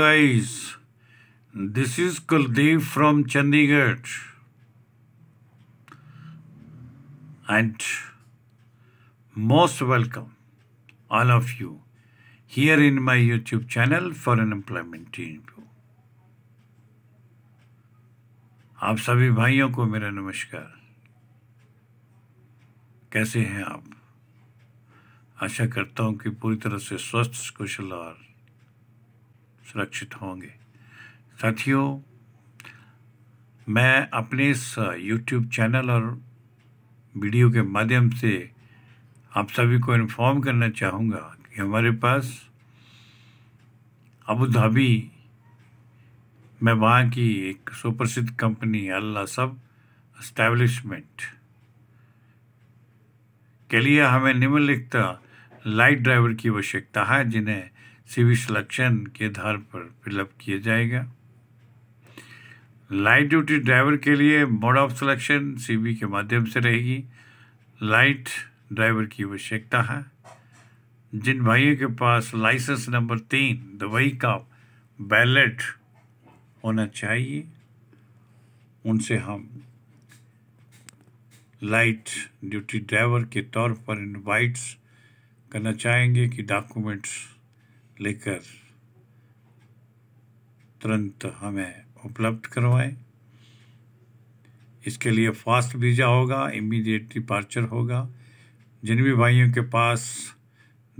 guys. This is Kuldeep from Chandigarh. And most welcome, all of you, here in my YouTube channel for an employment interview. आप सभी भाइयों को मेरा नमस्कार कैसे हैं आप आशा करता हूं कि पूरी तरह से स्वस्थ कुशल और सुरक्षित होंगे साथियों मैं अपने इस यूट्यूब चैनल और वीडियो के माध्यम से आप सभी को इन्फॉर्म करना चाहूँगा कि हमारे पास अबू धाबी में वहाँ की एक सुप्रसिद्ध कंपनी अल्लाह सब इस्टेब्लिशमेंट के लिए हमें निम्नलिखित लाइट ड्राइवर की आवश्यकता है जिन्हें सिविश सिलेक्शन के आधार पर फिलअप किया जाएगा लाइट ड्यूटी ड्राइवर के लिए मोड ऑफ सिलेक्शन सीबी के माध्यम से रहेगी लाइट ड्राइवर की आवश्यकता है जिन भाइयों के पास लाइसेंस नंबर तीन दुबई का बैलेट होना चाहिए उनसे हम लाइट ड्यूटी ड्राइवर के तौर पर इनवाइट्स करना चाहेंगे कि डॉक्यूमेंट्स लेकर तुरंत हमें उपलब्ध करवाएं इसके लिए फास्ट वीज़ा होगा इमीडिएट डिपार्चर होगा जिन भी भाइयों के पास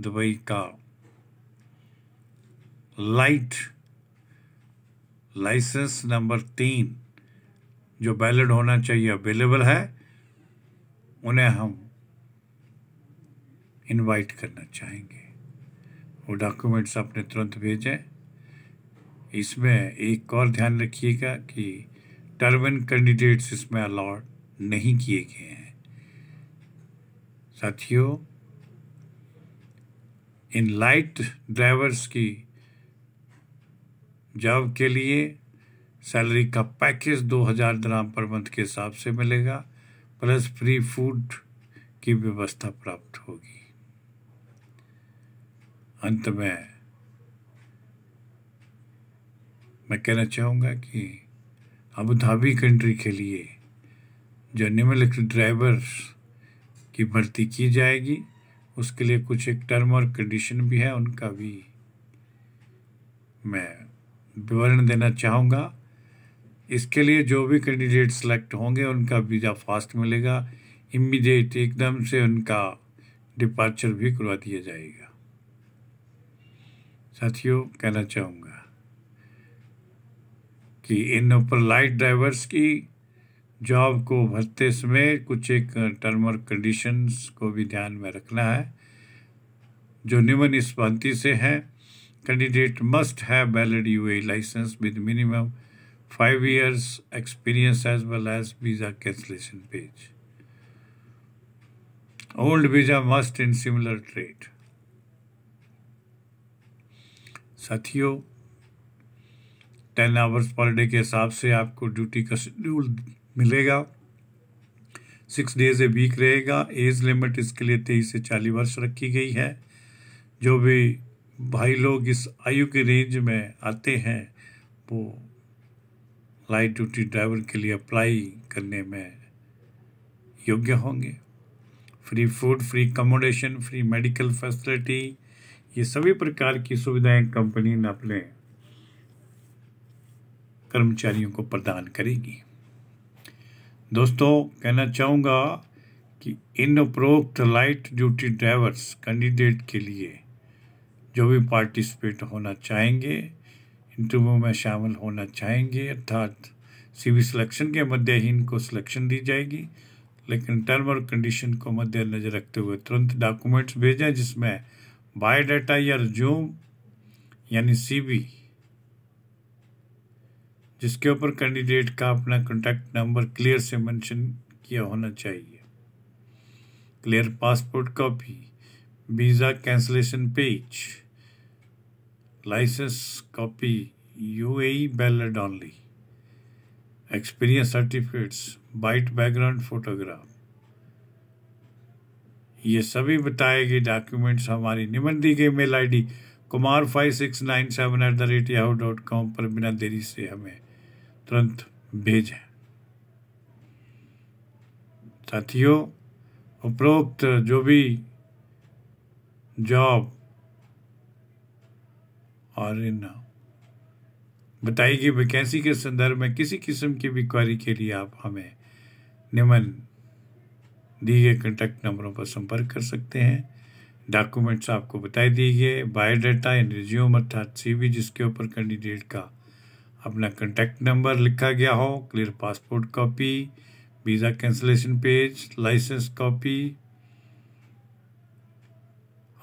दुबई का लाइट लाइसेंस नंबर तीन जो वैलिड होना चाहिए अवेलेबल है उन्हें हम इनवाइट करना चाहेंगे वो डॉक्यूमेंट्स आपने तुरंत भेजें इसमें एक और ध्यान रखिएगा कि टर्म एंड कैंडिडेट्स इसमें अलाउड नहीं किए गए हैं साथियों इन लाइट ड्राइवर्स की जॉब के लिए सैलरी का पैकेज 2000 दराम पर मंथ के हिसाब से मिलेगा प्लस फ्री फूड की व्यवस्था प्राप्त होगी अंत में मैं कहना चाहूँगा कि अबूधाबी धाबी कंट्री के लिए जो निम्नलिखित ड्राइवर्स की भर्ती की जाएगी उसके लिए कुछ एक टर्म और कंडीशन भी है उनका भी मैं विवरण देना चाहूँगा इसके लिए जो भी कैंडिडेट सेलेक्ट होंगे उनका वीज़ा फास्ट मिलेगा इमीडिएट एकदम से उनका डिपार्चर भी करवा दिया जाएगा साथियों कहना चाहूँगा कि इन लाइट ड्राइवर्स की जॉब को भरते समय कुछ एक टर्म और कंडीशंस को भी ध्यान में रखना है जो निम्न इस पंक्ति से हैं candidate must have valid a licence with minimum five years experience as well as visa cancellation page old visa must in similar trade साथियों टेन आवर्स पर डे के हिसाब से आपको ड्यूटी का शेड्यूल मिलेगा सिक्स डेज ए वीक रहेगा age limit इसके लिए तेईस से चालीस वर्ष रखी गई है जो भी भाई लोग इस आयु के रेंज में आते हैं वो लाइट ड्यूटी ड्राइवर के लिए अप्लाई करने में योग्य होंगे free food free accommodation free medical facility ये सभी प्रकार की सुविधाएं कंपनी ने अपने कर्मचारियों को प्रदान करेगी दोस्तों कहना चाहूँगा कि इन उपरोक्त लाइट ड्यूटी ड्राइवर्स कैंडिडेट के लिए जो भी पार्टिसिपेट होना चाहेंगे इंटरव्यू में शामिल होना चाहेंगे अर्थात सीवी सिलेक्शन के मध्य ही इनको सिलेक्शन दी जाएगी लेकिन टर्म और कंडीशन को मद्देनजर रखते हुए तुरंत डॉक्यूमेंट्स भेजें जिसमें बायोडाटा या रिज्यूम यानी सीवी जिसके ऊपर कैंडिडेट का अपना कॉन्टैक्ट नंबर क्लियर से मेंशन किया होना चाहिए clear passport copy visa cancellation page licence copy UAE बैलेट only experience certificates white background photograph ये सभी बताए गए डॉक्यूमेंट्स हमारी निमन दी गई mail D Kumar five six nine seven eight the rate Yahoo dot com पर बिना देरी से हमें तुरंत भेजें साथियों उपरोक्त जो भी जॉब और इन बताई गई वैकेंसी के संदर्भ में किसी किस्म की भी क्वारी के लिए आप हमें निमन दिए गए कंटेक्ट नंबरों पर संपर्क कर सकते हैं डॉक्यूमेंट्स आपको बताए दिए गए बायोडाटा इन रिज्यूम अर्थात सी जिसके ऊपर कैंडिडेट का अपना कंटेक्ट नंबर लिखा गया हो clear passport copy visa cancellation page licence copy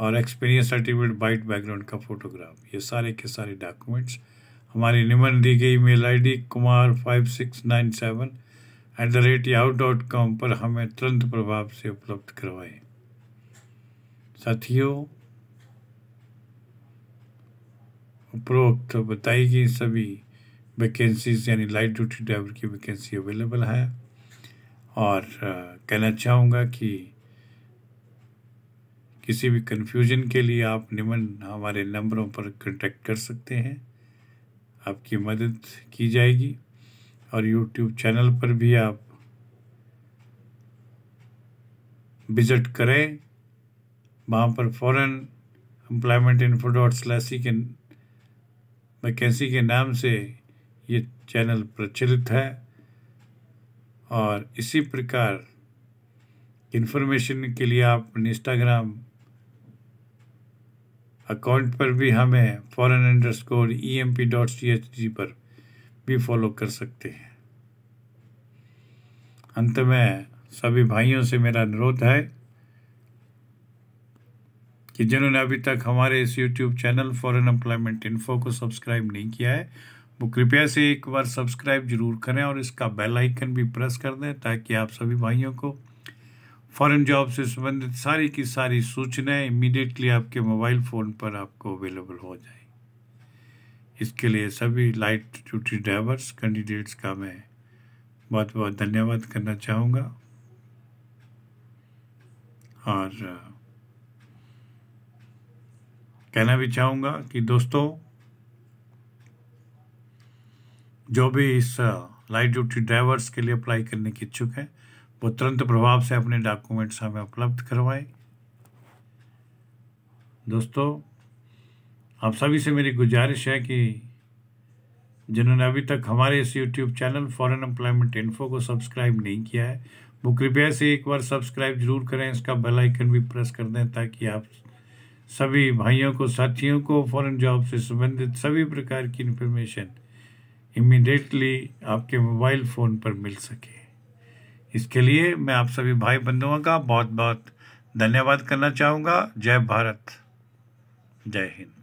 और एक्सपीरियंस सर्टिफिकेट बाइट बैकग्राउंड का फोटोग्राफ ये सारे के सारे डॉक्यूमेंट्स हमारी निमन दी गई mail ID Kumar five six nine seven eight the rate Yahoo dot com पर हमें तुरंत प्रभाव से उपलब्ध करवाएं साथियों उपरोक्त बताई गई सभी वैकेंसीज यानी लाइट ड्यूटी ड्राइवर की वैकेंसी अवेलेबल है और कहना चाहूँगा कि किसी भी कन्फ्यूजन के लिए आप निम्न हमारे नंबरों पर कांटेक्ट कर सकते हैं आपकी मदद की जाएगी और यूट्यूब चैनल पर भी आप विजिट करें वहाँ पर फॉरेन एम्प्लॉयमेंट इन्फो डॉट सलासी के वैकेंसी के नाम से ये चैनल प्रचलित है और इसी प्रकार इन्फॉर्मेशन के लिए आप अपने इंस्टाग्राम अकाउंट पर भी हमें फॉरन अंडर स्कोर M P dot C H G जी पर भी फॉलो कर सकते हैं अंत में सभी भाइयों से मेरा अनुरोध है कि जिन्होंने अभी तक हमारे इस YouTube channel foreign employment info को सब्सक्राइब नहीं किया है वो कृपया से एक बार सब्सक्राइब जरूर करें और इसका बेल आइकन भी प्रेस कर दें ताकि आप सभी भाइयों को फॉरेन जॉब से संबंधित सारी की सारी सूचनाएं इमीडिएटली आपके मोबाइल फ़ोन पर आपको अवेलेबल हो जाए इसके लिए सभी लाइट ड्यूटी ड्राइवर्स कैंडिडेट्स का मैं बहुत बहुत धन्यवाद करना चाहूँगा और कहना भी चाहूँगा कि दोस्तों जो भी इस लाइट ड्यूटी ड्राइवर्स के लिए अप्लाई करने के इच्छुक हैं वो तुरंत प्रभाव से अपने डॉक्यूमेंट्स हमें उपलब्ध करवाएं दोस्तों आप सभी से मेरी गुजारिश है कि जिन्होंने अभी तक हमारे इस YouTube channel foreign employment info को सब्सक्राइब नहीं किया है वो कृपया से एक बार सब्सक्राइब जरूर करें इसका बेल आइकन भी प्रेस कर दें ताकि आप सभी भाइयों को साथियों को फॉरेन जॉब से संबंधित सभी प्रकार की इन्फॉर्मेशन इमीडिएटली आपके मोबाइल फ़ोन पर मिल सके इसके लिए मैं आप सभी भाई बंधुओं का बहुत बहुत धन्यवाद करना चाहूँगा जय भारत जय हिंद